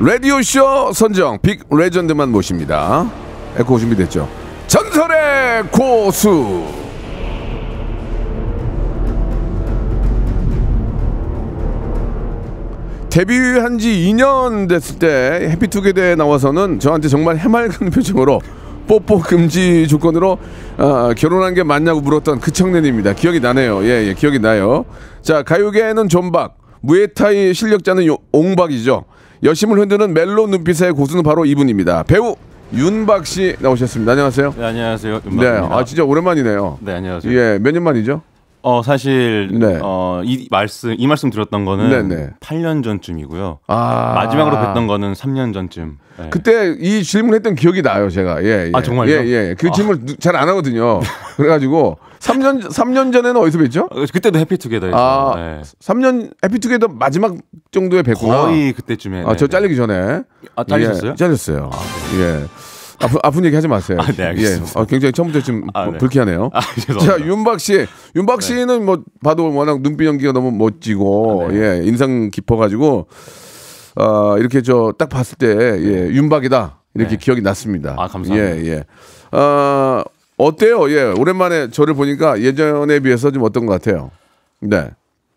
라디오쇼 선정 빅 레전드만 모십니다. 에코 준비됐죠? 전설의 고수! 데뷔한 지 2년 됐을 때 해피투게더에 나와서는 저한테 정말 해맑은 표정으로 뽀뽀 금지 조건으로 어, 결혼한 게 맞냐고 물었던 그 청년입니다. 기억이 나네요. 예, 예, 기억이 나요. 자, 가요계에는 존박, 무에타이 실력자는 용, 옹박이죠. 여심을 흔드는 멜로 눈빛의 고수는 바로 이분입니다. 배우 윤박 씨 나오셨습니다. 안녕하세요. 네, 안녕하세요. 네. 윤박입니다. 네, 아 진짜 오랜만이네요. 네, 안녕하세요. 예, 몇 년 만이죠? 어 사실 네. 어이 말씀 이 말씀 드렸던 거는 네네. 8년 전쯤이고요. 아~ 마지막으로 뵀던 거는 3년 전쯤. 네. 그때 이 질문했던 기억이 나요, 제가. 예, 예. 아 정말요? 예, 예. 그 아. 질문 잘 안 하거든요. 그래가지고 3년 3년 전에는 어디서 뵀죠? 어, 그때도 해피투게더에서. 아, 네. 3년 해피투게더 마지막 정도에 뵀구나. 거의 그때쯤에. 아저 네, 네. 잘리기 전에. 아 잘리셨어요? 예, 잘렸어요. 아, 예. 아픈, 아픈 얘기 하지 마세요. 아, 네, 예. 알겠습니다. 예. 아, 굉장히 처음부터 지금 아, 네. 불쾌하네요. 아, 자, 윤박 씨. 윤박 네. 씨는 뭐 봐도 워낙 눈빛 연기가 너무 멋지고 아, 네. 예, 인상 깊어 가지고 어, 아, 이렇게 저 딱 봤을 때 예, 네. 윤박이다. 이렇게 네. 기억이 났습니다. 아, 감사합니다. 예, 예. 어, 어때요? 예. 오랜만에 저를 보니까 예전에 비해서 좀 어떤 것 같아요? 네.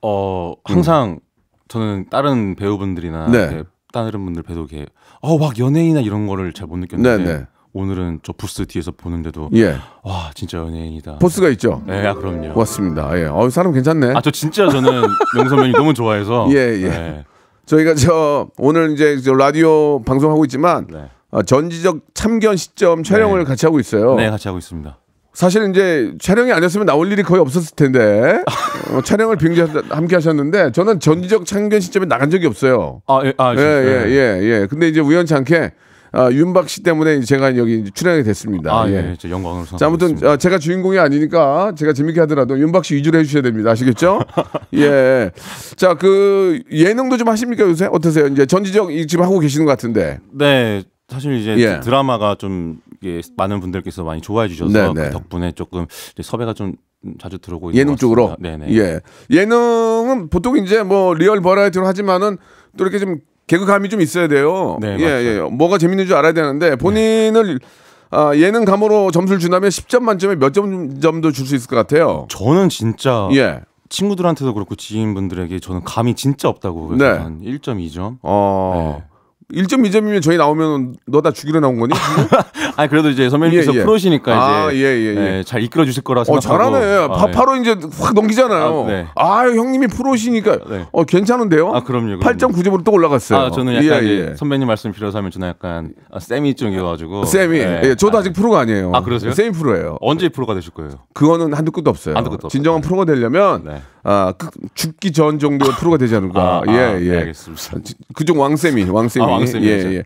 어, 항상 음. 저는 다른 배우분들이나 네. 다른 분들 뵈도 이게 어막 연예인이나 이런 거를 잘 못 느꼈는데 네네. 네. 오늘은 저 부스 뒤에서 보는데도 예. 와 진짜 연예인이다. 보스가 있죠. 네, 아, 그럼요. 고습니다 예. 어 사람 괜찮네. 아저 진짜 저는 명선배님 너무 좋아해서. 예 예. 네. 저희가 저 오늘 이제 저 라디오 방송하고 있지만 네. 어, 전지적 참견 시점 촬영을 네. 같이 하고 있어요. 네, 같이 하고 있습니다. 사실 이제 촬영이 아니었으면 나올 일이 거의 없었을 텐데 어, 촬영을 빙자 함께 하셨는데 저는 전지적 참견 시점에 나간 적이 없어요. 아, 예, 아, 예, 예, 예, 예. 근데 이제 우연치 않게 아, 윤박 씨 때문에 제가 여기 출연하게 됐습니다. 아, 예. 예. 예 영광으로 자, 아무튼 아, 제가 주인공이 아니니까 제가 재밌게 하더라도 윤박 씨 위주로 해주셔야 됩니다. 아시겠죠? 예. 자, 그 예능도 좀 하십니까 요새? 어떠세요? 이제 전지적 지금 하고 계시는 것 같은데. 네. 사실 이제 예. 드라마가 좀 예, 많은 분들께서 많이 좋아해 주셔서 네, 그 네. 덕분에 조금 섭외가 좀 자주 들어오고 예능 쪽으로 네네. 네. 예 예능은 보통 이제 뭐 리얼 버라이어티로 하지만은 또 이렇게 좀 개그감이 좀 있어야 돼요 네, 예, 예, 예 뭐가 재밌는 줄 알아야 되는데 본인을 네. 아, 예능 감으로 점수를 준다면 10점 만점에 몇 점점도줄 수 있을 것 같아요 저는 진짜 예 친구들한테도 그렇고 지인분들에게 저는 감이 진짜 없다고 그래서 네. 한 1.2점 어. 네. 1 2점이면 저희 나오면 너 다 죽이러 나온 거니? 아 그래도 이제 선배님께서 예, 예. 프로시니까 아, 이제 예, 예, 예. 네, 잘 이끌어 주실 거라 어, 생각하고. 어, 잘하네. 아, 바, 아, 바로 이제 확 넘기잖아요. 아, 네. 아 형님이 프로시니까 네. 어, 괜찮은데요? 아 그럼요. 그럼요. 8.9점으로 또 올라갔어요. 아 저는 약간 예, 예. 선배님 말씀 빌어서 하면 저는 약간 세미 아, 쪽이어가지고. 세미. 네. 예. 저도 아, 아직 프로가 아니에요. 아 그러세요? 세미 프로예요. 언제 프로가 되실 거예요? 그거는 한두 끝도 없어요. 한두 끝도 없어요. 진정한 프로가 되려면. 아, 그, 죽기 전 정도의 프로가 되지 않을까. 아, 예, 아, 예. 네, 알겠습니다. 그중 왕쌤이, 왕쌤이. 아, 왕쌤이. 예, 그렇죠. 예.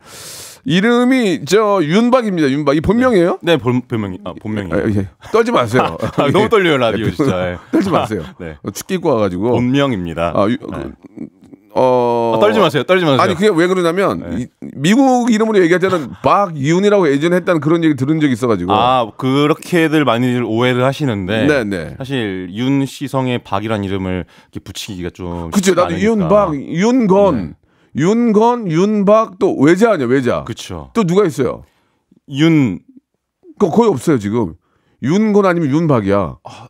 이름이 저 윤박입니다. 윤박. 이 본명이에요? 네, 네, 본, 본명이 아, 본명이에요. 아, 예. 떨지 마세요. 아, 너무 떨려요, 라디오 진짜. 예. 네. 떨지 마세요. 네. 어, 죽기 입고 와가지고. 본명입니다. 아, 유, 네. 그, 어 아, 떨지 마세요. 떨지 마세요. 아니 그게 왜 그러냐면 네. 이, 미국 이름으로 얘기할 때는 박이윤이라고 예전에 했다는 그런 얘기 들은 적이 있어가지고 아 그렇게들 많이들 오해를 하시는데 네네. 네. 사실 윤씨성의 박이란 이름을 이렇게 붙이기가 좀 그쵸 나도 이 윤박 윤건 네. 윤건 윤박 또 외자 아니야 외자 그쵸 또 누가 있어요 윤그 거의 없어요 지금 윤건 아니면 윤박이야. 아,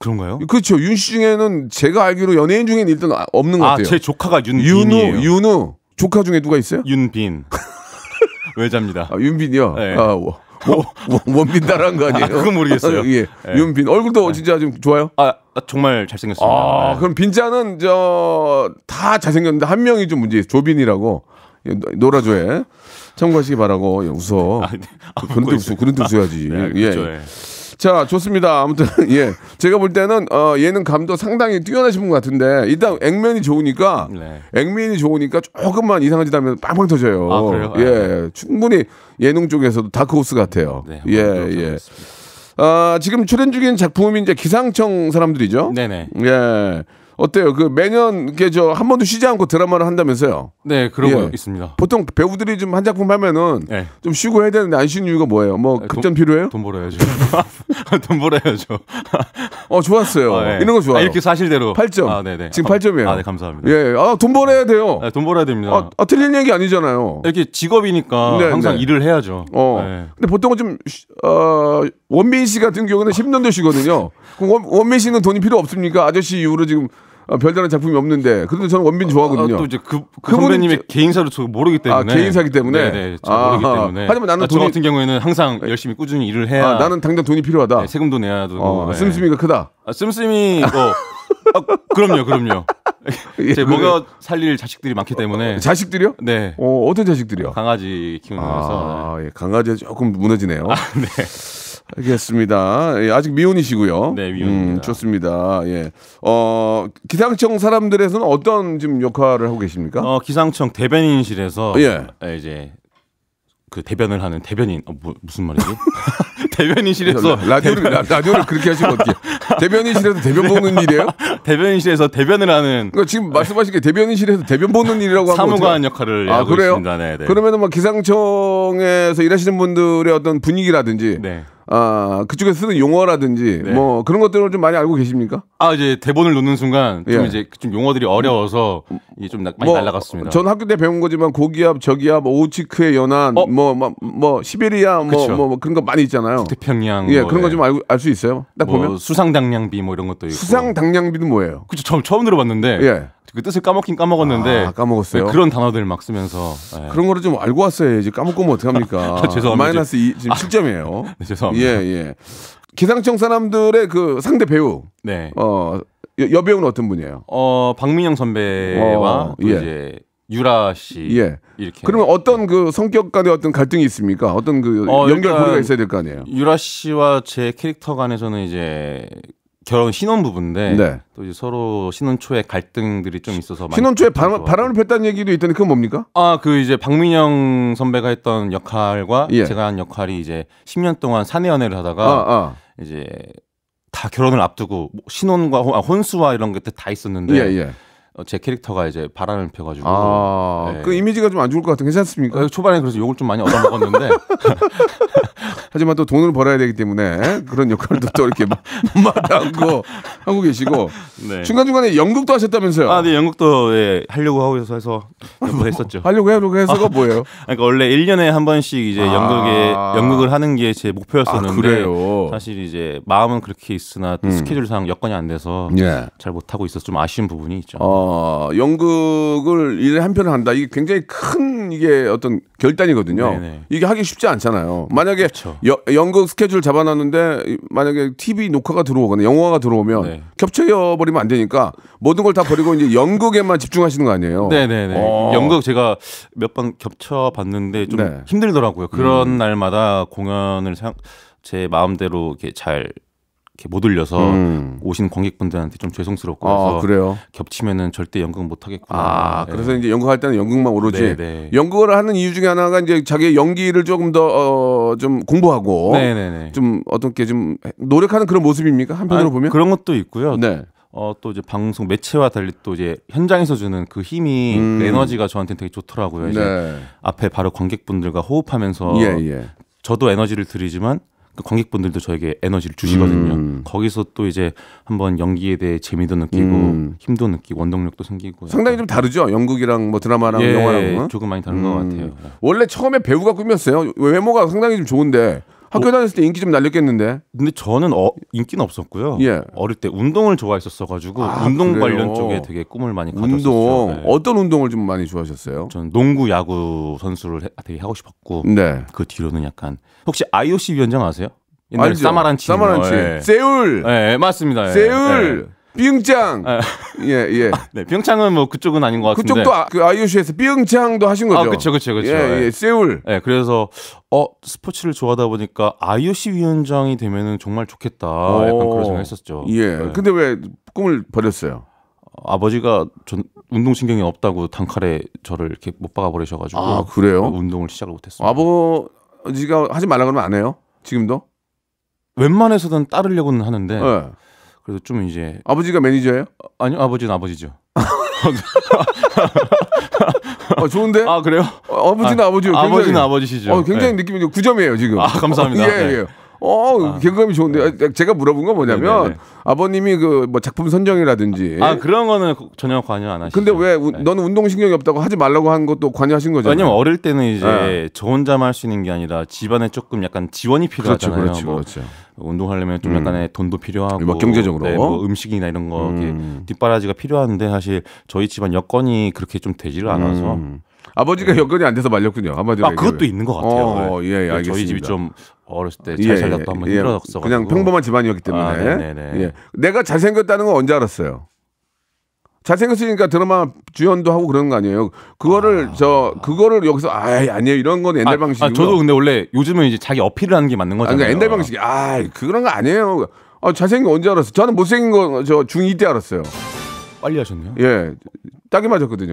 그런가요? 그렇죠. 윤씨 중에는 제가 알기로 연예인 중에는 일단 없는 것 아, 같아요. 제 조카가 윤빈이에요. 윤우, 윤우. 조카 중에 누가 있어요? 윤빈. 외자입니다. 아, 윤빈이요? 네. 아, 워, 워, 워, 원빈 다라한거 아니에요? 아, 그건 모르겠어요. 예. 네. 윤빈. 얼굴도 네. 진짜 좀 좋아요? 아, 아 정말 잘생겼습니다. 아, 네. 그럼 빈자는 저 다 잘생겼는데 한 명이 좀 문제. 조빈이라고. 놀아줘요 예, 참고하시기 바라고 야, 예, 웃어. 아, 네. 아, 그런데 웃어. 그런데 웃어야지. 네, 예. 그렇죠, 예. 예. 자, 좋습니다. 아무튼 예, 제가 볼 때는 어, 예능 감도 상당히 뛰어나신 분 같은데 일단 액면이 좋으니까 네. 액면이 좋으니까 조금만 이상한 짓 하면 빵빵 터져요. 아, 그래요? 예, 아. 네. 충분히 예능 쪽에서도 다크호스 같아요. 네, 예, 예. 아, 지금 출연 중인 작품이 이제 기상청 사람들이죠. 네네. 예. 어때요? 그 매년 그저한 번도 쉬지 않고 드라마를 한다면서요? 네, 그런 예. 거 있습니다. 보통 배우들이 좀 한 작품 하면은 네. 좀 쉬고 해야 되는데 안 쉬는 이유가 뭐예요? 뭐 네, 급전 돈, 필요해요? 돈 벌어야죠. 돈 벌어야죠. 어, 좋았어요. 아, 네. 예. 이런 거 좋아요. 아, 이렇게 사실대로. 8점. 아, 네네. 네. 지금 8점이에요. 아, 아, 네, 감사합니다. 예, 아, 돈 벌어야 돼요. 네, 돈 벌어야 됩니다. 아, 아 틀린 얘기 아니잖아요. 이렇게 직업이니까 네, 항상 네. 일을 해야죠. 어. 네. 근데 보통은 좀, 어, 원빈 씨 같은 경우는 10년도 쉬거든요. 그럼 원, 원빈 씨는 돈이 필요 없습니까? 아저씨 이후로 지금 어, 별다른 작품이 없는데 그래도 저는 원빈 아, 좋아하거든요. 아, 또 이제 그, 그 선배님의 개인사를 저 모르기 때문에 아, 개인사기 때문에 네네, 네, 모르기 때문에 하지만 나는 돈저 아, 같은 경우에는 항상 네. 열심히 꾸준히 일을 해야 아, 나는 당장 돈이 필요하다. 네, 세금도 내야 되고 어, 네. 씀씀이가 크다. 씀씀이 어, 그럼요, 그럼요. 제 뭔가 살릴 자식들이 많기 때문에 자식들이요? 네. 어, 어떤 자식들이요? 강아지 키우면서. 아, 네. 예. 강아지 조금 무너지네요. 아, 네. 알겠습니다. 예, 아직 미혼이시고요. 네, 미혼입니다. 음, 좋습니다. 예. 어, 기상청 사람들에서는 어떤 지금 역할을 하고 계십니까? 어, 기상청 대변인실에서 예. 이제 그 대변을 하는 대변인 어, 뭐, 무슨 말이지? 대변인실에서 라디오를 대변... 라, 디오를 그렇게 하시면 어떻게? 대변인실에서 대변 보는 일이에요? 대변인실에서 대변을 하는. 그러니까 지금 말씀하신 게 대변인실에서 대변 보는 일이라고 하면 사무관 역할을 아, 하고 그래요? 있습니다. 네, 네. 그러면은 막 기상청에서 일하시는 분들의 어떤 분위기라든지 네. 아, 그쪽에 쓰는 용어라든지 네. 뭐 그런 것들을 좀 많이 알고 계십니까? 아, 이제 대본을 놓는 순간 좀 예. 이제 좀 용어들이 어려워서 이게 좀 많이 뭐, 날라갔습니다. 전 학교 때 배운 거지만 고기압, 저기압, 오우치크의 연안, 어? 뭐, 뭐, 뭐 시베리아 뭐, 뭐, 뭐, 그런 거 많이 있잖아요. 태평양. 예, 뭐, 그런 거좀 예. 알고 알 있어요. 딱 뭐 보면 수상 당량비 뭐 이런 것도 있고. 수상 당량비는 뭐예요? 그쵸 처음 처음 들어봤는데. 예. 그 뜻을 까먹긴 까먹었는데 아, 까먹었어요. 네, 그런 단어들 막 쓰면서 예. 그런 거를 좀 알고 왔어야지 까먹고 면 어떡합니까? 죄송합니다. 마이너스 2 지금 아, 7점이에요. 네, 죄송합니다. 예, 예, 예. 기상청 사람들의 그 상대 배우. 네. 어, 여, 배우는 어떤 분이에요? 어, 박민영 선배와 어, 예. 이제 유라 씨. 예. 이렇게. 그러면 어떤 그 성격 간의 어떤 갈등이 있습니까? 어떤 그 어, 연결고리가 있어야 될 거 아니에요? 유라 씨와 제 캐릭터 간에서는 이제 결혼 신혼 부부인데 네. 또 이제 서로 신혼 초에 갈등들이 좀 있어서 신혼 초에 바, 바람을 폈다는 얘기도 있던데 그건 뭡니까? 아 그 이제 박민영 선배가 했던 역할과 예. 제가 한 역할이 이제 10년 동안 사내 연애를 하다가 아, 아. 이제 다 결혼을 앞두고 신혼과 혼, 아, 수와 이런 것들 다 있었는데 예, 예. 어, 제 캐릭터가 이제 바람을 펴가지고 아, 네. 그 이미지가 좀 안 좋을 것 같은 괜찮습니까? 어, 초반에 그래서 욕을 좀 많이 얻어먹었는데 하지만 또 돈을 벌어야 되기 때문에 그런 역할도 또 이렇게 마하고 하고 계시고 네. 중간 중간에 연극도 하셨다면서요? 아네 연극도 예, 하려고 하고 해서 해서 뭐 했었죠. 하려고 하려고 해서가 아, 뭐예요? 그러니까 원래 1년에 한 번씩 이제 아. 연극에 연극을 하는 게 제 목표였었는데 아, 사실 이제 마음은 그렇게 있으나 음. 스케줄상 여건이 안 돼서 예. 잘 못하고 있어서 좀 아쉬운 부분이 있죠. 어. 어, 연극을 일에 한 편을 한다. 이게 굉장히 큰 이게 어떤 결단이거든요. 네네. 이게 하기 쉽지 않잖아요. 만약에 그렇죠. 여, 연극 스케줄 잡아놨는데 만약에 TV 녹화가 들어오거나 영화가 들어오면 네. 겹쳐 버리면 안 되니까 모든 걸 다 버리고 이제 연극에만 집중하시는 거 아니에요? 네네네. 어. 연극 제가 몇 번 겹쳐 봤는데 좀 네. 힘들더라고요. 그런 음. 날마다 공연을 제 마음대로 이렇게 잘 이렇게 못 올려서 음. 오신 관객분들한테 좀 죄송스럽고 아, 그래요. 겹치면은 절대 연극 못 하겠구나. 아, 네. 그래서 이제 연극할 때는 연극만 오로지 네네. 네. 연극을 하는 이유 중에 하나가 이제 자기 의 연기를 조금 더좀 어, 공부하고 네네네. 네, 좀 어떻게 좀 노력하는 그런 모습입니까? 한편으로 아 보면 그런 것도 있고요. 네. 어, 또 이제 방송 매체와 달리 또 이제 현장에서 주는 그 힘이 음. 그 에너지가 저한테는 되게 좋더라고요. 이제 앞에 바로 관객분들과 호흡하면서 예, 예. 저도 에너지를 드리지만 관객분들도 저에게 에너지를 주시거든요. 음. 거기서 또 이제 한번 연기에 대해 재미도 느끼고 음. 힘도 느끼고 원동력도 생기고 상당히 좀 다르죠. 연극이랑 뭐 드라마랑 예, 영화랑 조금 많이 다른 것 음. 같아요. 원래 처음에 배우가 꿈이었어요. 외모가 상당히 좀 좋은데 학교 뭐 다녔을 때 인기 좀 날렸겠는데. 근데 저는 어, 인기는 없었고요. 예. 어릴 때 운동을 좋아했었어 가지고 아, 운동 그래요? 관련 쪽에 되게 꿈을 많이 가졌었죠. 네. 어떤 운동을 좀 많이 좋아하셨어요? 저는 농구, 야구 선수를 해, 되게 하고 싶었고. 네. 그 뒤로는 약간 혹시 IOC 위원장 아세요? 옛날 사마란치. 사마란치. 예. 세울. 네, 맞습니다. 예. 세울. 삐응짱. 네. 예, 예. 네, 삐응짱은 뭐 그쪽은 아닌 것 같은데. 그쪽도 아, 그 IOC에서 삐응짱도 하신 거죠. 아, 그쵸, 그쵸, 그쵸. 예, 예, 예. 세울. 예, 그래서 어 스포츠를 좋아하다 보니까 IOC 위원장이 되면은 정말 좋겠다. 오. 약간 그런 생각했었죠. 어, 예. 네. 근데 왜 꿈을 버렸어요? 아버지가 전 운동 신경이 없다고 단칼에 저를 이렇게 못 박아 버리셔가지고 아 그래요? 운동을 시작을 못했어요. 아버지가 하지 말라 그러면 안 해요? 지금도? 웬만해서는 따르려고는 하는데 네. 그래서 좀 이제 아버지가 매니저예요? 아니요 아버지는 아버지죠. 아, 좋은데? 아 그래요? 어, 아, 버지는 아, 버지요 아버지는 아버지시죠. 어, 굉장히 네. 느낌이 9점이에요 지금. 아 감사합니다. 예 예. 네. 예. 어, 아. 개그감이 좋은데 네. 아, 제가 물어본 건 뭐냐면 네네네. 네, 네. 아버님이 그 뭐 작품 선정이라든지 아 그런 거는 전혀 관여 안 하시죠. 근데 왜 너는 운동 신경이 없다고 하지 말라고 한 것도 관여하신 거죠? 왜냐면 어릴 때는 이제 네. 저 혼자만 할 수 있는 게 아니라 집안에 조금 약간 지원이 그렇죠, 필요하잖아요. 그렇죠, 그렇죠, 그렇죠. 운동하려면 좀 음. 약간의 돈도 필요하고 뭐 경제적으로 네, 뭐 음식이나 이런 거 음. 뒷바라지가 필요한데 사실 저희 집안 여건이 그렇게 좀 되지를 않아서 음. 아버지가 네. 여건이 안 돼서 말렸군요. 아마디로 아, 그것도 있는 것 같아요. 어, 예, 예, 알겠습니다. 저희 집이 좀 어렸을 때잘 예, 예, 살다 또 한번 예. 힘들었어 그냥 평범한 집안이었기 아, 때문에. 아, 예. 내가 잘생겼다는 건 언제 알았어요? 잘생겼으니까 드라마 주연도 하고 그런 거 아니에요. 그거를 아... 저 그거를 여기서 아 아니에요 이런 건 옛날 아, 방식이고. 아, 저도 근데 원래 요즘은 이제 자기 어필을 하는 게 맞는 아, 거잖아요. 그러 그러니까 옛날 방식이 아 그런 거 아니에요. 아, 잘생긴 거 언제 알았어? 요 저는 못생긴 거저 중2 때 알았어요. 빨리 하셨네요. 예, 딱이 맞았거든요.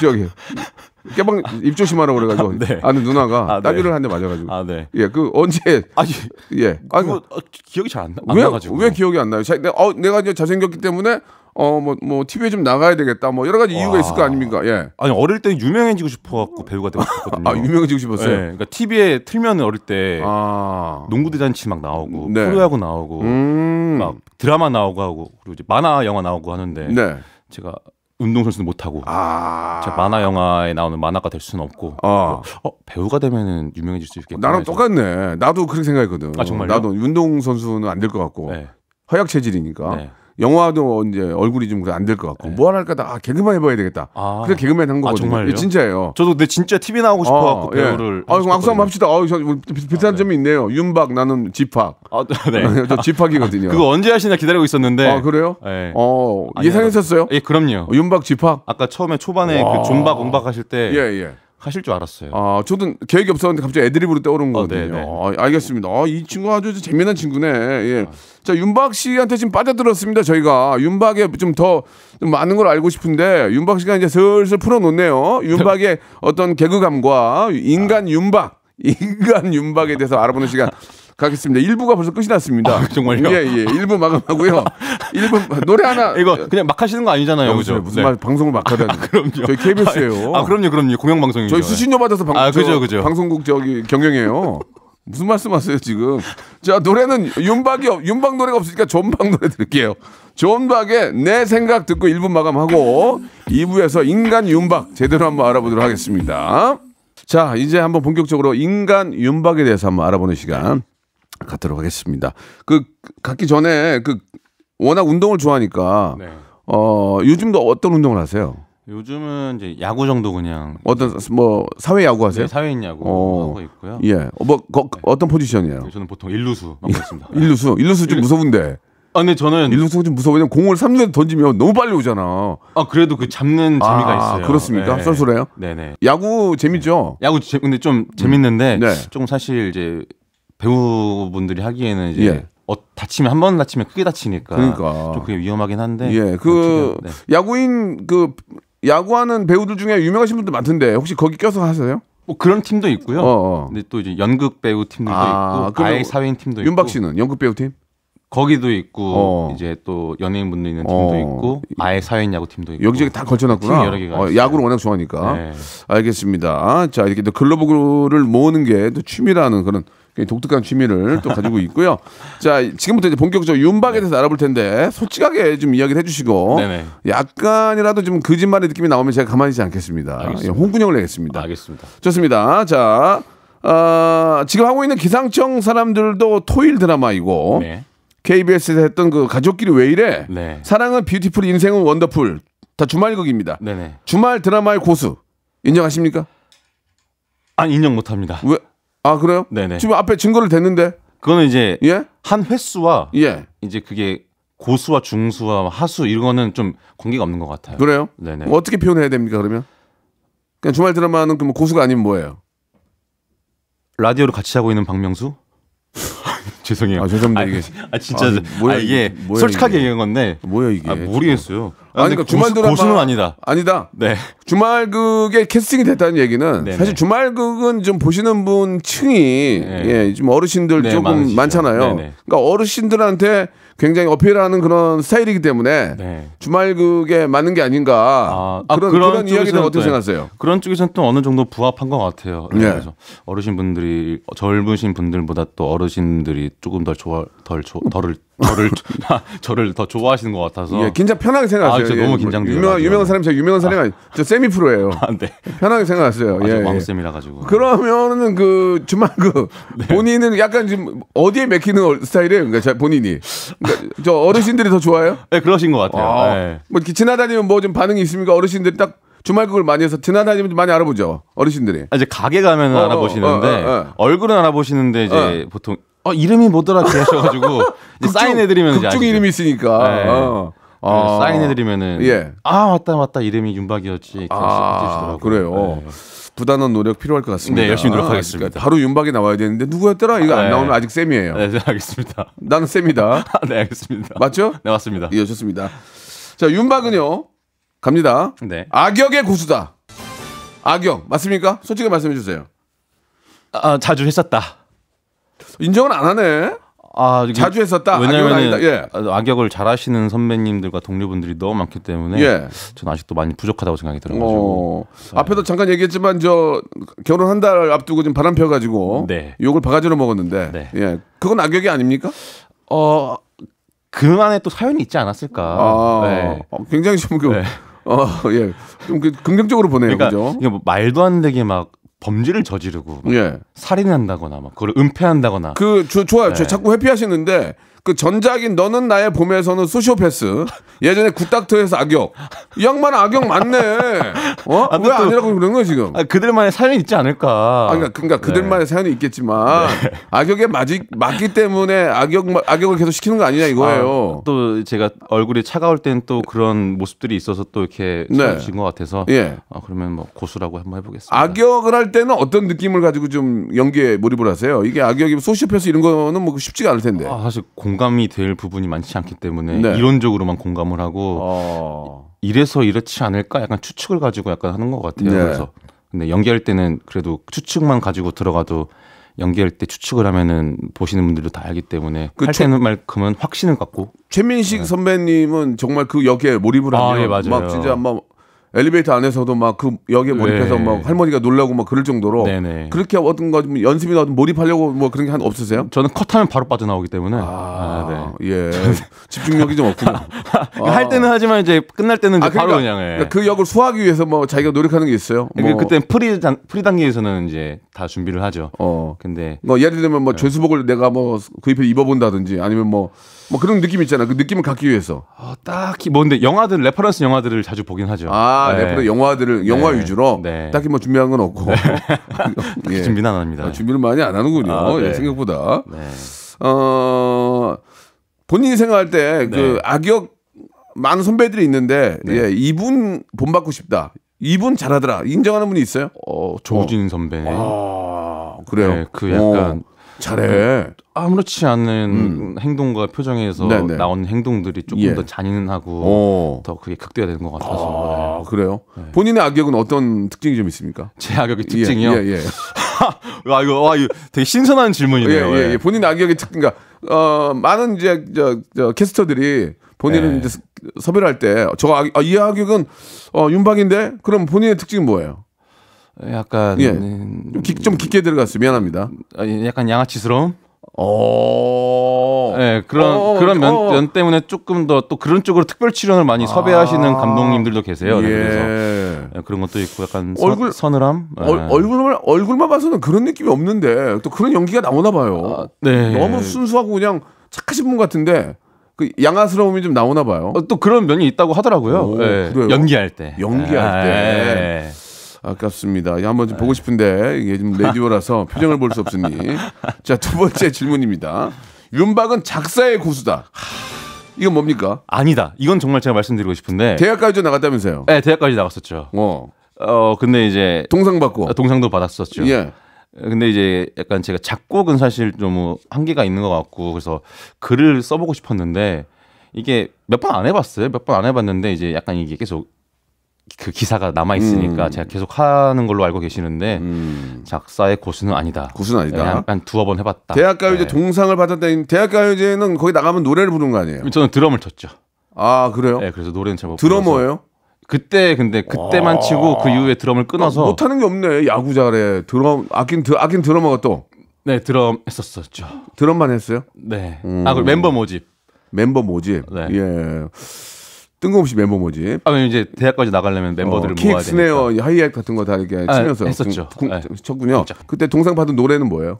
저기 깨방 입조심하라고 그래가지고 아, 네. 아는 누나가 아, 네. 따귀를 한 대 맞아가지고 아, 네. 예그 언제 아니 예 아니 그 기억이 잘 안 나가지왜 기억이 안 나요? 자, 내가, 어, 내가 이제 잘생겼기 때문에 어 뭐뭐 뭐 TV에 뭐, 좀 나가야 되겠다 뭐 여러 가지 이유가 와. 있을 거 아닙니까? 예. 아니 어릴 때 유명해지고 싶어갖고 배우가 되고 싶었거든요. 아 유명해지고 싶었어요. 예, 그러니까 TV에 틀면 어릴 때 아. 농구 대잔치 막 나오고 네. 프로야구 나오고 음. 막 드라마 나오고 하고 그리고 이제 만화 영화 나오고 하는데 네. 제가 운동선수도 못하고 아~ 제가 만화 영화에 나오는 만화가 될 수는 없고 아~ 어, 배우가 되면은 유명해질 수 있겠다. 나랑 똑같네. 나도 그렇게 생각했거든. 아, 정말요? 나도 운동선수는 안 될 것 같고 네. 허약 체질이니까. 네. 영화도 이제 얼굴이 좀 안 될 것 같고 네. 뭐 할까 다 아, 개그만 해봐야 되겠다. 아. 그래 개그맨 한 거거든요. 아, 정말요? 네, 진짜예요. 저도 근데 진짜 TV 나오고 싶어 갖고 어, 예. 아, 배우를. 예. 아 그럼 악수 한번 합시다. 뭐, 아, 저 비슷한 네. 점이 있네요. 윤박 나는 집학. 아, 네. 네. 저 집학이거든요. 그거 언제 하시나 기다리고 있었는데. 아 그래요? 네. 어 아, 예, 예상했었어요? 예 그럼요. 어, 윤박 집학. 아까 처음에 초반에 그 존박 온박 하실 때. 예 예. 하실 줄 알았어요. 아, 저도 계획이 없었는데 갑자기 애드립으로 떠오른 어, 거거든요. 네, 네. 아, 알겠습니다. 아, 이 친구 아주 재미난 친구네. 예. 자, 윤박 씨한테 지금 빠져들었습니다. 저희가 윤박에 좀더좀 많은 걸 알고 싶은데 윤박 씨가 이제 슬슬 풀어놓네요. 윤박의 어떤 개그감과 인간 윤박. 인간 윤박에 대해서 알아보는 시간 가겠습니다. 1부가 벌써 끝이 났습니다. 아, 정말요? 예, 예. 1부 마감하고요. 1부 노래 하나. 이거 그냥 막 하시는 거 아니잖아요. 그죠? 무슨, 무슨 네. 말 방송을 막 하다니. 아, 그럼요. 저희 KBS예요. 아, 그럼요. 그럼요. 공영방송이죠. 저희 수신료 받아서 방, 아, 그죠, 그죠. 방송국 저기 경영해요. 무슨 말씀하세요 지금? 자 노래는 윤박이 윤박 노래가 없으니까 존박 노래 들을게요. 존박의 내 생각 듣고 1분 마감하고 2부에서 인간 윤박 제대로 한번 알아보도록 하겠습니다. 자 이제 한번 본격적으로 인간 윤박에 대해서 한번 알아보는 시간 갖도록 하겠습니다. 그 갖기 전에 그 워낙 운동을 좋아하니까 네. 어 요즘도 어떤 운동을 하세요? 요즘은 이제 야구 정도 그냥 어떤 뭐 사회 야구 하세요? 네, 사회인 야구 어. 하고 있고요. 예, 뭐 거, 네. 어떤 포지션이에요? 저는 보통 일루수 맡고 예. 있습니다. 일루수, 일루수 좀 일루... 무서운데. 아, 근 저는 일루수좀 무서워. 왜 공을 삼루에 던지면 너무 빨리 오잖아. 아, 그래도 그 잡는 아, 재미가 있어요. 그렇습니까? 네. 쏠쏠해요? 네네. 네. 야구 재밌죠? 네. 야구 재, 근데 좀 재밌는데 음. 네. 조금 사실 이제 배우분들이 하기에는 이제 예. 어, 다치면 한 번 다치면 크게 다치니까 그러니까. 좀 그게 위험하긴 한데 예, 그 네. 야구인 그 야구하는 배우들 중에 유명하신 분들 많던데 혹시 거기 껴서 하세요? 뭐 그런 팀도 있고요. 어어. 어. 근데 또 이제 연극 배우 팀도 아, 있고 아예 사회인 팀도 있고 윤박 씨는 연극 배우 팀? 거기도 있고 어. 이제 또 연예인 분들 있는 팀도 어. 있고 아예 사회인 야구 팀도 있고 여기저기 다 걸쳐놨구나. 여러 개가 어, 야구를 워낙 좋아하니까 네. 알겠습니다. 자 이렇게 또 글로벌을 모으는 게 또 취미라는 그런 그 독특한 취미를 또 가지고 있고요. 자, 지금부터 이제 본격적으로 윤박에 대해서 알아볼 텐데 솔직하게 좀 이야기를 해주시고 네네. 약간이라도 좀 거짓말의 느낌이 나오면 제가 가만히 있지 않겠습니다. 알겠습니다. 예, 홍군형을 내겠습니다. 알겠습니다. 좋습니다. 자, 어, 지금 하고 있는 기상청 사람들도 토일 드라마이고 네. KBS에서 했던 그 가족끼리 왜 이래? 네. 사랑은 뷰티풀, 인생은 원더풀 다 주말극입니다. 네네. 주말 드라마의 고수 인정하십니까? 아 인정 못합니다. 왜? 아 그래요? 네네. 지금 앞에 증거를 댔는데. 그거는 이제 예? 한 횟수와 예. 이제 그게 고수와 중수와 하수 이거는 좀 관계가 없는 것 같아요. 그래요? 네네. 뭐 어떻게 표현해야 됩니까 그러면? 그냥 주말 드라마는 그럼 뭐 고수가 아니면 뭐예요? 라디오를 같이 하고 있는 박명수? 죄송해요. 아 죄송합니다 아, 이게. 아 진짜 아, 아 뭐야, 아, 이게 뭐야, 솔직하게 이게. 얘기한 건데 뭐야 이게? 아, 모르겠어요. 아니, 그니까 주말 드라마 고수는 아니다. 아니다. 네. 주말극에 캐스팅이 됐다는 얘기는 네네. 사실 주말극은 좀 보시는 분 층이 네. 예, 좀 어르신들 네, 조금 많으시죠. 많잖아요 네네. 그러니까 어르신들한테 굉장히 어필하는 그런 스타일이기 때문에 네. 주말극에 맞는 게 아닌가 아, 그런, 아, 그런, 그런 이야기를 어떻게 생각하세요? 그런 쪽에서는 또 어느 정도 부합한 것 같아요. 네, 예. 그래서 어르신 분들이 젊으신 분들보다 또 어르신들이 조금 더 좋아 덜 조, 덜을 저를 저를 더 좋아하시는 것 같아서 예, 긴장 편하게 아, 생각하세요. 아, 진짜 예, 너무 뭐 긴장돼요. 유명 유명한 사람이 제 유명한 사람이 아. 아니, 저 세미 프로예요. 아, 네. 편하게 생각하세요. 아, 예, 왕쌤이라 가지고. 그러면은 그 주말 그 네. 본인은 약간 지금 어디에 맥히는 스타일이에요? 그러니까 본인이 아, 저 어르신들이 더 좋아요? 해 예, 네, 그러신 것 같아요. 네. 뭐 이렇게 지나다니면 뭐 좀 반응이 있습니까? 어르신들이 딱 주말극을 많이 해서 지나다니면 많이 알아보죠. 어르신들이. 아, 이제 가게 가면 어, 어, 알아보시는데 어, 어, 어, 얼굴은 알아보시는데 이제 어. 보통 어 이름이 뭐더라 그러셔가지고 사인해드리면 극중, 이름이 있으니까. 네. 아, 사인해드리면은 예. 아 맞다 맞다 이름이 윤박이었지. 아, 해주요 그래요. 네. 부단한 노력 필요할 것 같습니다. 네, 열심히 노력하겠습니다. 그러니까 바로 윤박이 나와야 되는데 누구였더라? 이거 안 네. 나오면 아직 쌤이에요. 네, 네 알겠습니다. 나는 쌤이다. 네, 알겠습니다. 맞죠? 네, 맞습니다. 예, 좋습니다. 자, 윤박은요. 갑니다. 네. 악역의 고수다. 악역 맞습니까? 솔직히 말씀해 주세요. 아, 자주 했었다. 인정은 안 하네. 아, 자주 했었다. 왜냐면 예. 아, 악역을 잘하시는 선배님들과 동료분들이 너무 많기 때문에 예. 저는 아직도 많이 부족하다고 생각이 들어가지고 어, 앞에도 잠깐 얘기했지만 저 결혼 한 달 앞두고 좀 바람 펴가지고 네. 욕을 바가지로 먹었는데 네. 예 그건 악역이 아닙니까? 어 그만의 또 사연이 있지 않았을까? 아, 네. 어, 굉장히 좀 그, 네. 어, 예. 좀 그 긍정적으로 보네요. 그러니까, 죠 뭐 말도 안 되게 막 범죄를 저지르고 예. 살인한다거나 막 그걸 은폐한다거나 그 저, 좋아요. 네. 저 자꾸 회피하시는데 그 전작인 너는 나의 봄에서는 소시오패스 예전에 굿닥터에서 악역 이 양반 악역 맞네 어왜 아, 아니라고 그런 거야 지금 아, 그들만의 사연이 있지 않을까 아, 그러니까, 그러니까 네. 그들만의 사연이 있겠지만 네. 악역에 맞이, 맞기 때문에 악역 악역을 계속 시키는 거 아니냐 이거예요 아, 또 제가 얼굴이 차가울 땐또 그런 모습들이 있어서 또 이렇게 차가워진 네. 것 같아서 예. 아, 그러면 뭐 고수라고 한번 해보겠습니다 악역을 할 때는 어떤 느낌을 가지고 좀 연기에 몰입을 하세요 이게 악역이 소시오패스 이런 거는 뭐 쉽지가 않을 텐데 아, 사실 공 공감이 될 부분이 많지 않기 때문에 네. 이론적으로만 공감을 하고 어. 이래서 이렇지 않을까 약간 추측을 가지고 약간 하는 것 같아요. 네. 그래서 근데 연기할 때는 그래도 그 추측만 가지고 들어가도 연기할 때 추측을 하면은 보시는 분들도 다 알기 때문에 그할 최, 때는 만큼은 확신을 갖고 최민식 네. 선배님은 정말 그 역에 몰입을 아, 하면 아, 예, 막 진짜 막 엘리베이터 안에서도 막그 여기에 몰입해서 네. 막 할머니가 놀라고 막 그럴 정도로 네네. 그렇게 어떤 거 연습이나 몰입하려고 뭐 그런 게 한 없으세요? 저는 컷하면 바로 빠져나오기 때문에 아, 아 네. 예 집중력이 좀 없군요. 아. 할 때는 아. 하지만 이제 끝날 때는 이제 아, 그러니까, 바로 그냥 예. 그러니까 그 역을 수하기 위해서 뭐 자기가 노력하는 게 있어요. 예, 그 뭐. 그때 프리 단 프리 단계에서는 이제 다 준비를 하죠. 어 근데 뭐 예를 들면 뭐 네. 죄수복을 내가 뭐 구입해 입어본다든지 아니면 뭐뭐 뭐 그런 느낌 있잖아. 그 느낌을 갖기 위해서. 어, 딱히 뭔데 뭐 영화들 레퍼런스 영화들을 자주 보긴 하죠. 아 아, 네. 앞으로 네. 영화들을 네. 영화 위주로 네. 딱히 뭐 준비한 건 없고 예. 준비는 안 합니다. 아, 준비를 많이 안 하는군요. 아, 예, 생각보다. 어, 본인이 생각할 때 그 악역 많은 선배들이 있는데 예, 이분 본받고 싶다. 이분 잘하더라. 인정하는 분이 있어요? 어, 조진 어. 선배. 아, 그래요. 그 약간 어. 잘해. 아무렇지 않은 음. 행동과 표정에서 네네. 네. 나온 행동들이 조금 예. 더 잔인하고 오. 어. 더 그게 극대화되는 것 같아서. 아, 네. 그래요? 네. 본인의 악역은 어떤 특징이 좀 있습니까? 제 악역의 특징이요? 예, 예. 와, 예. 아, 이거, 와, 이거 되게 신선한 질문이네요. 예, 예, 네. 예. 본인 악역의 특, 그러니까, 어, 많은 이제, 저, 저 캐스터들이 본인은 네. 이제 섭외할 때, 저, 악, 아, 악역은, 어, 윤박인데? 그럼 본인의 특징은 뭐예요? 약간. 예. 음, 좀, 깊, 좀 깊게 들어갔어요. 미안합니다. 아, 예, 약간 양아치스러움? 오. 어. 네, 예, 그런 오, 어, 그런 면, 어. 면 때문에 조금 더 또 그런 쪽으로 특별 출연을 많이 섭외하시는 아. 감독님들도 계세요. 네, 예. 그래서 예, 그런 것도 있고 약간 얼굴 서, 서늘함. 얼, 네. 얼굴만 얼굴만 봐서는 그런 느낌이 없는데 또 그런 연기가 나오나 봐요. 아, 네. 너무 순수하고 그냥 착하신 분 같은데 그 양아스러움이 좀 나오나 봐요. 어, 또 그런 면이 있다고 하더라고요. 오, 네. 연기할 때. 연기할 아, 때. 아, 아깝습니다. 한번 좀 보고 싶은데 이게 좀 라디오라서 표정을 볼 수 없으니 자 두 번째 질문입니다. 윤박은 작사의 고수다. 이건 뭡니까? 아니다. 이건 정말 제가 말씀드리고 싶은데 대학까지 나갔다면서요? 네, 대학까지 나갔었죠. 어, 어 근데 이제 동상 받고 아, 동상도 받았었죠. 예. 근데 이제 약간 제가 작곡은 사실 좀 한계가 있는 것 같고 그래서 글을 써보고 싶었는데 이게 몇 번 안 해봤어요. 몇 번 안 해봤는데 이제 약간 이게 계속 그 기사가 남아 있으니까 음. 제가 계속 하는 걸로 알고 계시는데 음. 작사의 고수는 아니다. 고수는 아니다. 예, 한, 한 두어 번 해봤다. 대학가요제 네. 예. 동상을 받았다 대학가요제는 거기 나가면 노래를 부른거 아니에요? 저는 드럼을 쳤죠. 아 그래요? 네, 그래서 노래는 잘못. 드럼머예요 그때 근데 그때만 와. 치고 그 이후에 드럼을 아, 끊어서 못하는 게 없네. 야구 잘해. 드럼 아낀 드, 아낀 드럼머가 또. 네 드럼 했었었죠. 드럼만 했어요? 네. 음. 아그 멤버 모집. 멤버 모집. 네. 예. 뜬금없이 멤버 뭐집 아, 이제 대학까지 나가려면 멤버들을 어, 모아야 킥, 스네어, 하이햇 같은 거다 이렇게 아, 치면서 했었죠. 구, 구, 네. 쳤군요. 진짜. 그때 동상 받은 노래는 뭐예요?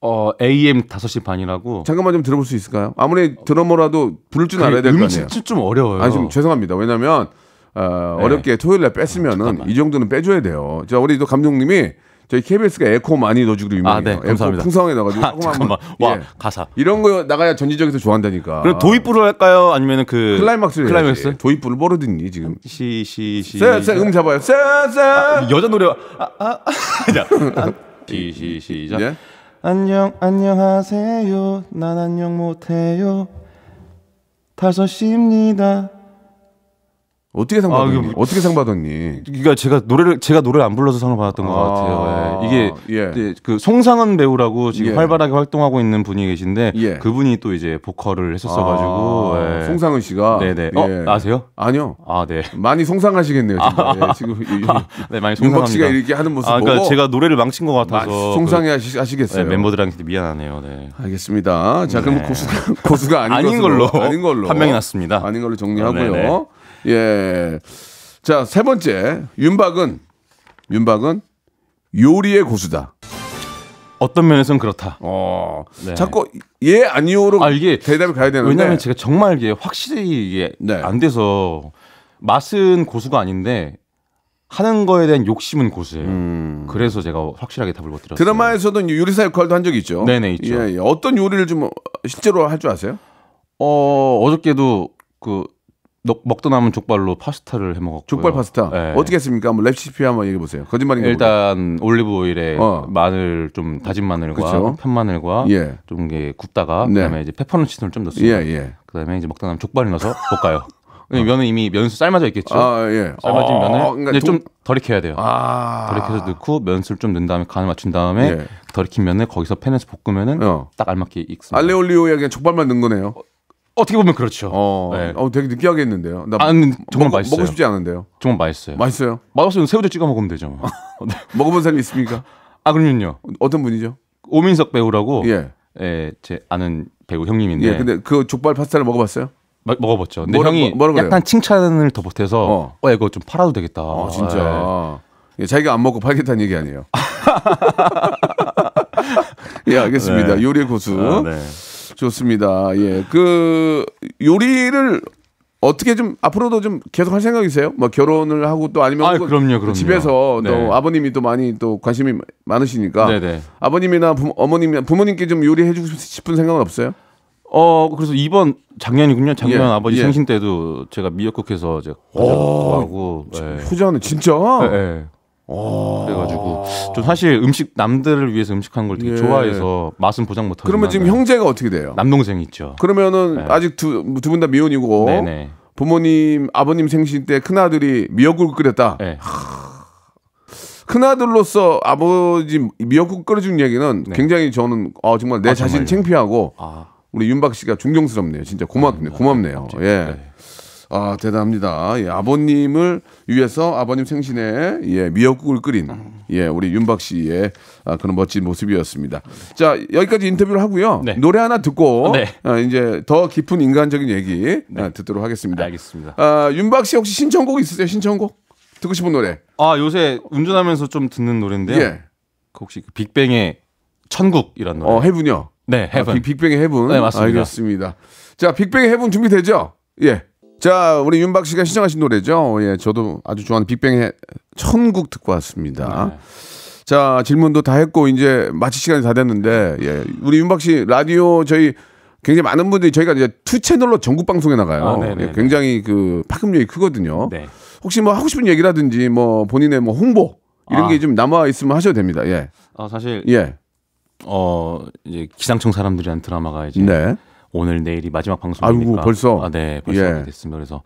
어, AM 5시 반이라고. 잠깐만 좀 들어볼 수 있을까요? 아무리 드러머라도 부를 줄 알아야 될 거 아니에요. 좀 어려워요. 아좀 죄송합니다. 왜냐면 어, 네. 어렵게 토요일에 뺐으면은 어, 이 정도는 빼줘야 돼요. 자, 우리 또 감독님이 저희 KBS가 에코 많이 넣어주기로 아, 유명해요. 아, 네, 감사합니다. 에코 풍성하게 넣어가지고 아, 잠깐만. 예. 가사. 이런 거 나가야 전지적에서 좋아한다니까. 그럼 도입부로 할까요? 아니면 그 클라이막스를 클라이막스? 해야지. 도입부를 모르더니 지금. 시 시시. 세세음 잡아요. 세세. 아, 여자 노래. 아아 아, 아. 자. 시시 시작. 예? 안녕 안녕하세요. 난 안녕 못해요. 다섯시입니다. 아, 뭐 어떻게 상 받았니? 아, 그, 어떻게 상 받았니? 그러니까 제가 노래를 제가 노래를 안 불러서 상을 받았던 아, 것 같아요. 예. 이게 예. 예. 그 송상은 배우라고 지금 예. 활발하게 활동하고 있는 분이 계신데 예. 그분이 또 이제 보컬을 했었어가지고 아, 예. 송상은 씨가 네네 예. 어, 아세요? 아니요. 아 네. 많이 송상하시겠네요. 아, 지금, 지금 아, 네 많이 송상 씨가 이렇게 하는 모습 아, 그러니까 보고 제가 노래를 망친 것 같아서 그 송상해 하시겠어요. 네, 멤버들한테 미안하네요. 네. 알겠습니다. 자 네. 그럼 네. 고수가 고수가 아닌, 아닌 걸로, 걸로 아닌 걸로 판명이 났습니다. 아닌 걸로 정리하고요. 네, 네. 예. 자, 세 번째. 윤박은, 윤박은 요리의 고수다. 어떤 면에서는 그렇다. 어. 네. 자꾸 예아니오로 아, 이게 대답을 가야 되는데 왜냐면 제가 정말 이게 확실히 이게 네. 안 돼서 맛은 고수가 아닌데 하는 거에 대한 욕심은 고수예요. 음. 그래서 제가 확실하게 답을 못 드렸어요. 드라마에서도 요리사 역할도 한 적이 있죠. 네네 있죠. 예. 예. 어떤 요리를 좀 실제로 할 줄 아세요? 어 어저께도 그 먹도 남은 족발로 파스타를 해 먹었고요. 족발 파스타. 네. 어떻게 했습니까? 뭐 랩시피 한번 얘기해 보세요. 거짓말인가 일단 보다. 올리브 오일에 어. 마늘 좀 다진 마늘과 그쵸? 편마늘과 예. 좀 이게 굽다가 네. 그다음에 이제 페퍼론치노를 좀 넣습니다. 예, 예. 그다음에 이제 먹다 남은 족발 넣어서 볶아요. 면은 이미 면수 삶아져 있겠죠. 아, 예. 삶아진 아, 면을 그러니까 좀덜 익혀야 돼요. 아. 덜 익혀서 넣고 면수를 좀 넣은 다음에 간을 맞춘 다음에 예. 덜 익힌 면을 거기서 팬에서 볶으면은 어. 딱 알맞게 익습니다. 알레올리오에 그냥 족발만 넣은 거네요. 어, 어떻게 보면 그렇죠. 어, 네. 어 되게 느끼하게했는데요나 아니, 정말 먹, 맛있어요. 먹고 싶지 않은데요. 정말 맛있어요. 맛있어요? 맛없으면 새우젓 찍어 먹으면 되죠. 뭐. 먹어본 사람이 있습니까? 아 그럼요. 어떤 분이죠? 오민석 배우라고. 예. 예, 제 아는 배우 형님인데. 예, 근데 그 족발 파스타를 먹어봤어요? 마, 먹어봤죠. 근데 뭐라, 형이 뭐, 뭐라 약간 칭찬을 더 보태서 어. 어, 이거 좀 팔아도 되겠다. 아, 진짜. 예. 예. 자기가 안 먹고 팔겠다는 얘기 아니에요. 예, 알겠습니다. 네. 요리 고수. 아, 네. 좋습니다. 예. 그 요리를 어떻게 좀 앞으로도 좀 계속 할 생각이세요? 뭐 결혼을 하고 또 아니면 아, 그럼요, 그럼요. 집에서 네. 또 아버님이 또 많이 또 관심이 많으시니까 네네. 네. 아버님이나 부모, 어머님이나 부모님께 좀 요리해 주고 싶은 생각은 없어요? 어 그래서 이번 작년이군요. 작년 예, 아버지 예. 생신 때도 제가 미역국해서 이제 호하고 예. 효자는 진짜. 예, 그래가지고 아. 좀 사실 음식 남들을 위해서 음식하는 걸 되게 예. 좋아해서 맛은 보장 못하고 그러면 지금 형제가 어떻게 돼요? 남동생 있죠. 그러면은 네. 아직 두 두 분 다 미혼이고 네네. 부모님 아버님 생신 때큰 아들이 미역국을 끓였다. 네. 큰 아들로서 아버지 미역국 끓여준 얘기는 네. 굉장히 저는 어, 정말 내 아, 자신 정 창피하고 아. 우리 윤박 씨가 존경스럽네요. 진짜 고맙네요. 아, 고맙네요. 예. 네. 아, 대단합니다. 예, 아버님을 위해서 아버님 생신에 예, 미역국을 끓인 예, 우리 윤박 씨의 아, 그런 멋진 모습이었습니다. 자, 여기까지 인터뷰를 하고요. 네. 노래 하나 듣고 네. 아, 이제 더 깊은 인간적인 얘기 아, 네. 아, 듣도록 하겠습니다. 알겠습니다. 아, 윤박 씨 혹시 신청곡 있으세요? 신청곡? 듣고 싶은 노래? 아, 요새 운전하면서 좀 듣는 노래인데요. 예. 그 혹시 그 빅뱅의 천국이란 노래. 어, 해븐요. 네, 해븐. 아, 빅뱅의 해븐. 네, 맞습니다. 알겠습니다. 자, 빅뱅의 해븐 준비되죠? 예. 자, 우리 윤박 씨가 시청하신 노래죠. 예, 저도 아주 좋아하는 빅뱅의 천국 듣고 왔습니다. 네. 자, 질문도 다 했고 이제 마칠 시간이 다 됐는데 예, 우리 윤박 씨 라디오 저희 굉장히 많은 분들이 저희가 이제 투 채널로 전국 방송에 나가요. 아, 네, 네, 예, 네. 굉장히 그 파급력이 크거든요. 네. 혹시 뭐 하고 싶은 얘기라든지 뭐 본인의 뭐 홍보 이런 아. 게좀 남아 있으면 하셔도 됩니다. 예. 아, 사실 예. 어, 이제 기상청 사람들이한 드라마가 이제 네. 오늘 내일이 마지막 방송이니까 아이고 벌써 아, 네 벌써 예. 됐습니다. 그래서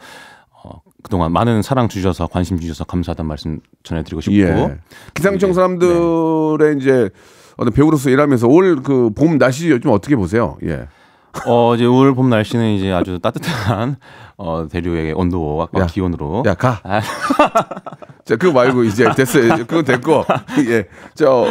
어, 그동안 많은 사랑 주셔서 관심 주셔서 감사하다는 말씀 전해드리고 싶고 예. 기상청 네. 사람들의 네. 이제 어떤 배우로서 일하면서 올 그 봄 날씨 좀 어떻게 보세요? 예. 어 이제 올 봄 날씨는 이제 아주 따뜻한 어, 대류의 온도와 야, 기온으로. 야, 가. 아. 자, 그거 말고 이제 됐어요. 이제 그건 됐고. 예. 저,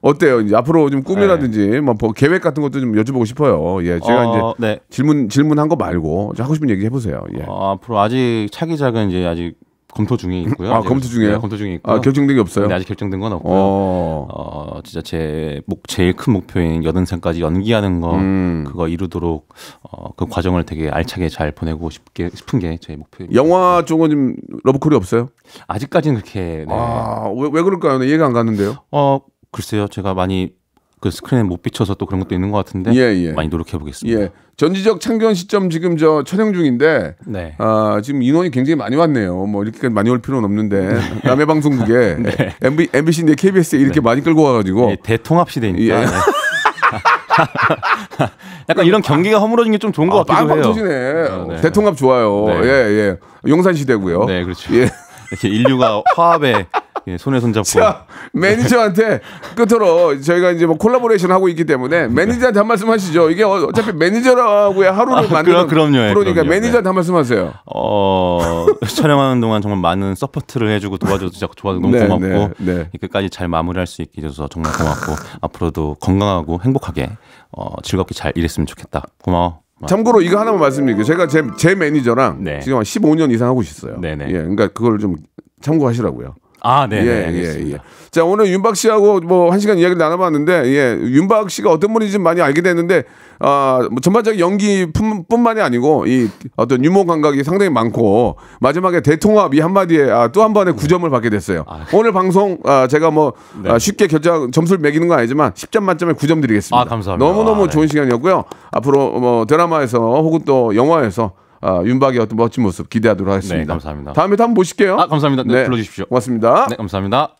어때요? 이제 앞으로 좀 꿈이라든지 네. 뭐, 뭐 계획 같은 것도 좀 여쭤보고 싶어요. 예. 제가 어, 이제 네. 질문, 질문한 거 말고 하고 싶은 얘기 해보세요. 예. 어, 앞으로 아직 차기작은 이제 아직 검토 중에 있고요. 아 예, 검토 중이에요. 네, 검토 중에 있고. 아 결정된 게 없어요. 네, 아직 결정된 건없고 어, 어 진짜 제 목 제일 큰 목표인 여든생까지 연기하는 거 음. 그거 이루도록 어, 그 과정을 되게 알차게 잘 보내고 싶게 싶은 게 제 목표입니다. 영화 쪽은 좀 러브콜이 없어요? 아직까지는 그렇게. 네. 아왜 왜 그럴까요? 이해가 안 가는데요. 어 글쎄요, 제가 많이 그 스크린에 못 비춰서 또 그런 것도 있는 것 같은데 예, 예. 많이 노력해 보겠습니다. 예. 전지적 참견 시점 지금 저 촬영 중인데 네. 아, 지금 인원이 굉장히 많이 왔네요. 뭐 이렇게까지 많이 올 필요는 없는데 네. 남해 방송국에 네. MB, m b c 인 KBS에 이렇게 네. 많이 끌고 와가지고 예, 대통합 시대니까. 예. 네. 약간 이런 경기가 허물어진 게 좀 좋은 것 아, 같기도 해요. 터지네. 아, 네. 대통합 좋아요. 네. 예, 예. 용산 시대고요. 네, 그렇죠. 예. 이렇게 인류가 화합의 예, 손에 손잡고. 자, 매니저한테 끝으로 저희가 이제 뭐 콜라보레이션 하고 있기 때문에 아, 그러니까. 매니저한테 한 말씀 하시죠. 이게 어, 어차피 매니저라고의 하루를 아, 만드는 그럼, 그럼요. 그러니까 그럼요. 매니저한테 한 말씀 하세요. 어, 촬영하는 동안 정말 많은 서포트를 해주고 도와줘서 도와줘서 너무 네, 고맙고 네, 네. 끝까지 잘 마무리할 수 있게 해줘서 정말 고맙고 앞으로도 건강하고 행복하게 어, 즐겁게 잘 일했으면 좋겠다. 고마워. 참고로 이거 하나만 말씀드릴게요. 제가 제, 제 매니저랑 네. 지금 한 15년 이상 하고 있어요. 네네. 네. 예, 그러니까 그걸 좀 참고하시라고요. 아, 네, 네. 예, 예, 예. 자, 오늘 윤박 씨하고 뭐 한 시간 이야기를 나눠봤는데, 예, 윤박 씨가 어떤 분인지 많이 알게 됐는데, 아, 뭐 전반적인 연기뿐만이 아니고, 이 어떤 유머 감각이 상당히 많고, 마지막에 대통합 이 한마디에 아, 또한 번의 9점을 받게 됐어요. 아, 네. 오늘 방송, 아, 제가 뭐 네. 아, 쉽게 결정, 점수를 매기는 건 아니지만, 10점 만점에 9점 드리겠습니다. 아, 감사합니다. 너무너무 아, 네. 좋은 시간이었고요. 앞으로 뭐 드라마에서 혹은 또 영화에서 아, 윤박의 어떤 멋진 모습 기대하도록 하겠습니다. 네, 감사합니다. 다음에 또 한번 보실게요. 아, 감사합니다. 네, 네 불러주십시오. 고맙습니다. 네, 감사합니다.